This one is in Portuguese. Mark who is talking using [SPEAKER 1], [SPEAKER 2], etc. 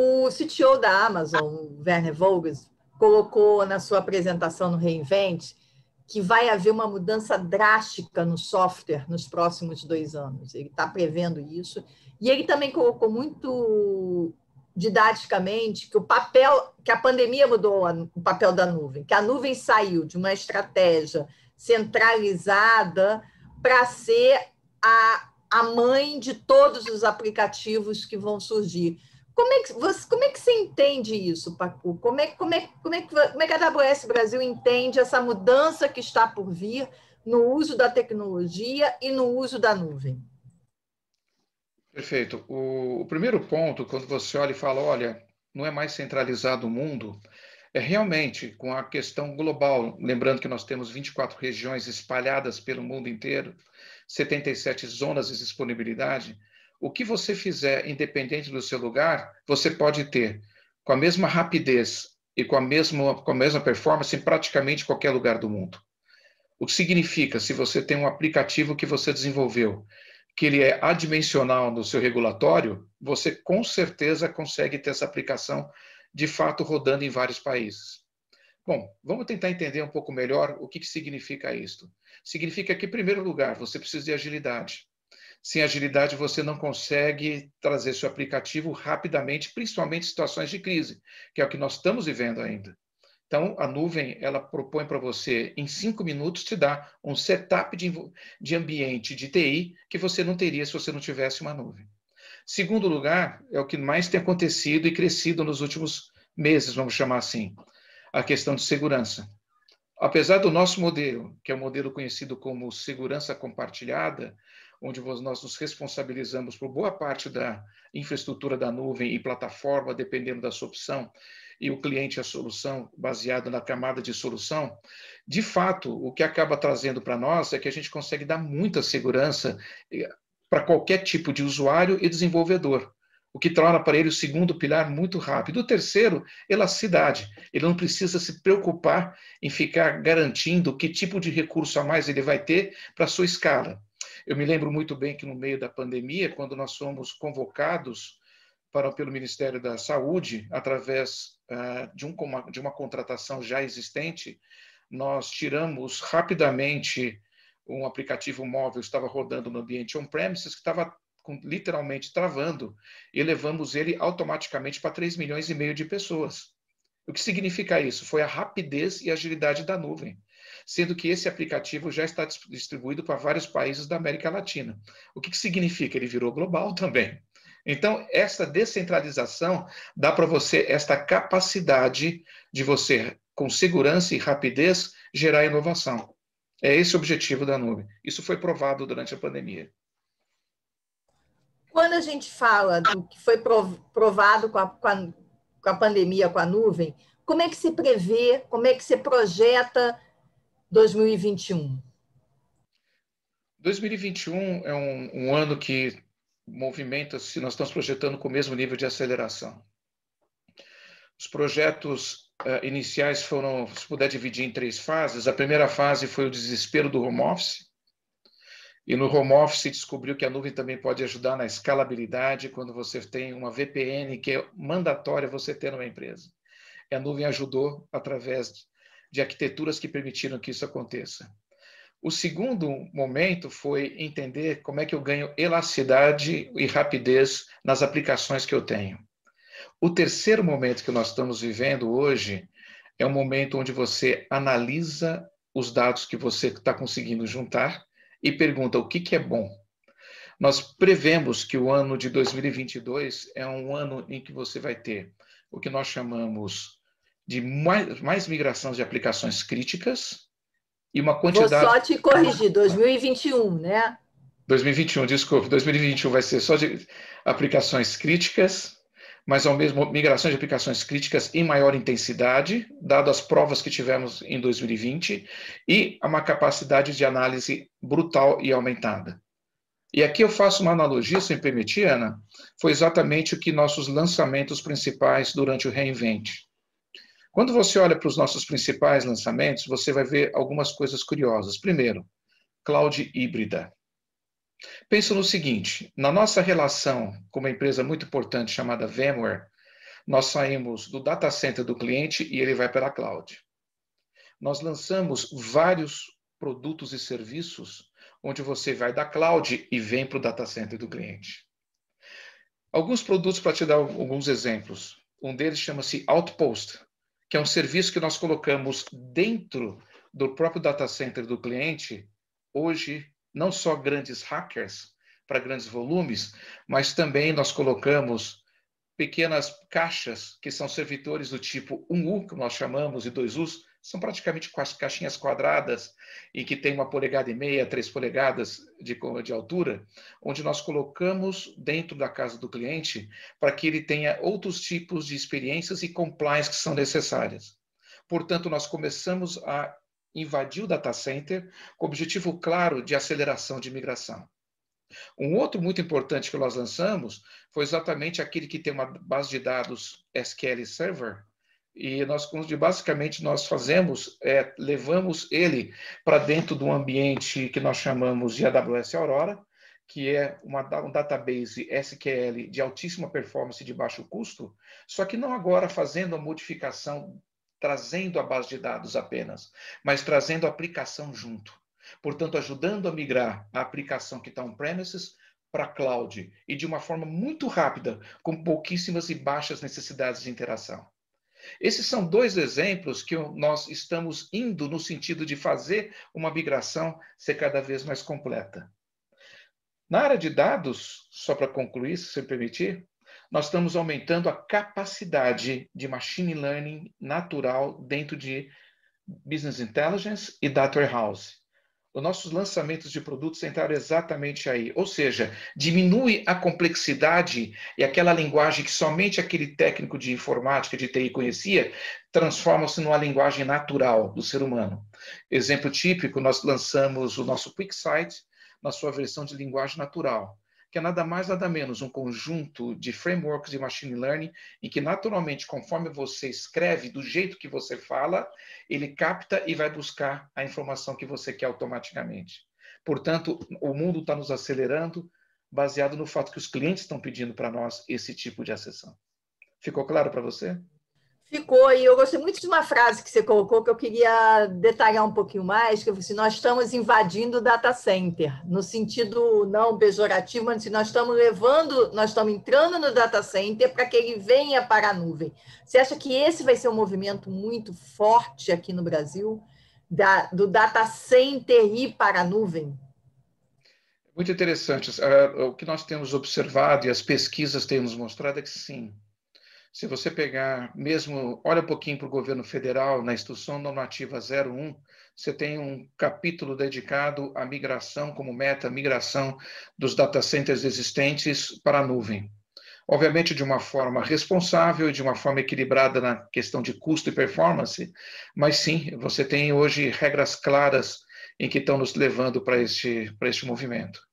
[SPEAKER 1] O CTO da Amazon, Werner Vogels, colocou na sua apresentação no Reinvent que vai haver uma mudança drástica no software nos próximos dois anos. Ele está prevendo isso. E ele também colocou muito didaticamente que o papel, que a pandemia mudou o papel da nuvem, que a nuvem saiu de uma estratégia centralizada para ser a, a mãe de todos os aplicativos que vão surgir. Como é que você, como é que você entende isso, Pacu? Como é, como, é, como, é, como é que a AWS Brasil entende essa mudança que está por vir no uso da tecnologia e no uso da nuvem?
[SPEAKER 2] Perfeito. O, o primeiro ponto, quando você olha e fala, olha, não é mais centralizado o mundo, é realmente com a questão global, lembrando que nós temos 24 regiões espalhadas pelo mundo inteiro, 77 zonas de disponibilidade, o que você fizer, independente do seu lugar, você pode ter com a mesma rapidez e com a mesma, com a mesma performance em praticamente qualquer lugar do mundo. O que significa se você tem um aplicativo que você desenvolveu, que ele é adimensional no seu regulatório, você com certeza consegue ter essa aplicação de fato rodando em vários países. Bom, vamos tentar entender um pouco melhor o que, que significa isto. Significa que, em primeiro lugar, você precisa de agilidade. Sem agilidade, você não consegue trazer seu aplicativo rapidamente, principalmente em situações de crise, que é o que nós estamos vivendo ainda. Então, a nuvem, ela propõe para você, em cinco minutos, te dar um setup de, de ambiente de TI que você não teria se você não tivesse uma nuvem. Segundo lugar, é o que mais tem acontecido e crescido nos últimos meses, vamos chamar assim, a questão de segurança. Apesar do nosso modelo, que é o um modelo conhecido como segurança compartilhada, onde nós nos responsabilizamos por boa parte da infraestrutura da nuvem e plataforma, dependendo da sua opção, e o cliente a solução baseada na camada de solução, de fato, o que acaba trazendo para nós é que a gente consegue dar muita segurança eh, para qualquer tipo de usuário e desenvolvedor o que torna para ele o segundo pilar muito rápido. O terceiro, elasticidade. Ele não precisa se preocupar em ficar garantindo que tipo de recurso a mais ele vai ter para sua escala. Eu me lembro muito bem que no meio da pandemia, quando nós fomos convocados para, pelo Ministério da Saúde, através uh, de, um, de uma contratação já existente, nós tiramos rapidamente um aplicativo móvel estava rodando no ambiente on-premises que estava literalmente travando, elevamos ele automaticamente para 3 milhões e meio de pessoas. O que significa isso? Foi a rapidez e agilidade da nuvem, sendo que esse aplicativo já está distribuído para vários países da América Latina. O que, que significa? Ele virou global também. Então, essa descentralização dá para você esta capacidade de você, com segurança e rapidez, gerar inovação. É esse o objetivo da nuvem. Isso foi provado durante a pandemia.
[SPEAKER 1] Quando a gente fala do que foi provado com a, com a, com a pandemia, com a nuvem, como é que se prevê, como é que se projeta 2021?
[SPEAKER 2] 2021 é um, um ano que movimenta-se, nós estamos projetando com o mesmo nível de aceleração. Os projetos uh, iniciais foram, se puder dividir em três fases, a primeira fase foi o desespero do home office, e no home office descobriu que a nuvem também pode ajudar na escalabilidade quando você tem uma VPN que é mandatória você ter numa empresa. E a nuvem ajudou através de arquiteturas que permitiram que isso aconteça. O segundo momento foi entender como é que eu ganho elasticidade e rapidez nas aplicações que eu tenho. O terceiro momento que nós estamos vivendo hoje é o momento onde você analisa os dados que você está conseguindo juntar e pergunta o que, que é bom. Nós prevemos que o ano de 2022 é um ano em que você vai ter o que nós chamamos de mais, mais migrações de aplicações críticas e uma quantidade. Vou só te corrigir,
[SPEAKER 1] 2021, né?
[SPEAKER 2] 2021, desculpe, 2021 vai ser só de aplicações críticas mas ao mesmo migrações de aplicações críticas em maior intensidade, dado as provas que tivemos em 2020, e uma capacidade de análise brutal e aumentada. E aqui eu faço uma analogia, se me permitir, Ana, foi exatamente o que nossos lançamentos principais durante o Reinvent. Quando você olha para os nossos principais lançamentos, você vai ver algumas coisas curiosas. Primeiro, cloud híbrida. Penso no seguinte: na nossa relação com uma empresa muito importante chamada VMware, nós saímos do data center do cliente e ele vai para a cloud. Nós lançamos vários produtos e serviços onde você vai da cloud e vem para o data center do cliente. Alguns produtos para te dar alguns exemplos. Um deles chama-se Outpost, que é um serviço que nós colocamos dentro do próprio data center do cliente, hoje não só grandes hackers para grandes volumes, mas também nós colocamos pequenas caixas que são servidores do tipo 1U, que nós chamamos, e 2Us, são praticamente caixinhas quadradas e que tem uma polegada e meia, três polegadas de, de altura, onde nós colocamos dentro da casa do cliente para que ele tenha outros tipos de experiências e compliance que são necessárias. Portanto, nós começamos a invadiu o data center com o objetivo claro de aceleração de migração. Um outro muito importante que nós lançamos foi exatamente aquele que tem uma base de dados SQL Server, e nós basicamente nós fazemos é, levamos ele para dentro do ambiente que nós chamamos de AWS Aurora que é uma, um database SQL de altíssima performance e de baixo custo, só que não agora fazendo a modificação trazendo a base de dados apenas, mas trazendo a aplicação junto. Portanto, ajudando a migrar a aplicação que está on-premises para cloud e de uma forma muito rápida, com pouquíssimas e baixas necessidades de interação. Esses são dois exemplos que nós estamos indo no sentido de fazer uma migração ser cada vez mais completa. Na área de dados, só para concluir, se você permitir, nós estamos aumentando a capacidade de machine learning natural dentro de business intelligence e data warehouse. Os nossos lançamentos de produtos entraram exatamente aí, ou seja, diminui a complexidade e aquela linguagem que somente aquele técnico de informática, de TI conhecia, transforma-se numa linguagem natural do ser humano. Exemplo típico, nós lançamos o nosso QuickSight na sua versão de linguagem natural que é nada mais nada menos um conjunto de frameworks de machine learning em que naturalmente, conforme você escreve, do jeito que você fala, ele capta e vai buscar a informação que você quer automaticamente. Portanto, o mundo está nos acelerando, baseado no fato que os clientes estão pedindo para nós esse tipo de acessão. Ficou claro para você?
[SPEAKER 1] Ficou, e eu gostei muito de uma frase que você colocou que eu queria detalhar um pouquinho mais, que eu disse, assim, nós estamos invadindo o data center, no sentido não pejorativo, mas nós estamos levando, nós estamos entrando no data center para que ele venha para a nuvem. Você acha que esse vai ser um movimento muito forte aqui no Brasil, da, do data center ir para a nuvem?
[SPEAKER 2] Muito interessante. É, o que nós temos observado e as pesquisas têm nos mostrado é que sim, se você pegar, mesmo, olha um pouquinho para o governo federal, na Instrução Normativa 01, você tem um capítulo dedicado à migração como meta, migração dos data centers existentes para a nuvem. Obviamente, de uma forma responsável e de uma forma equilibrada na questão de custo e performance, mas sim, você tem hoje regras claras em que estão nos levando para este, para este movimento.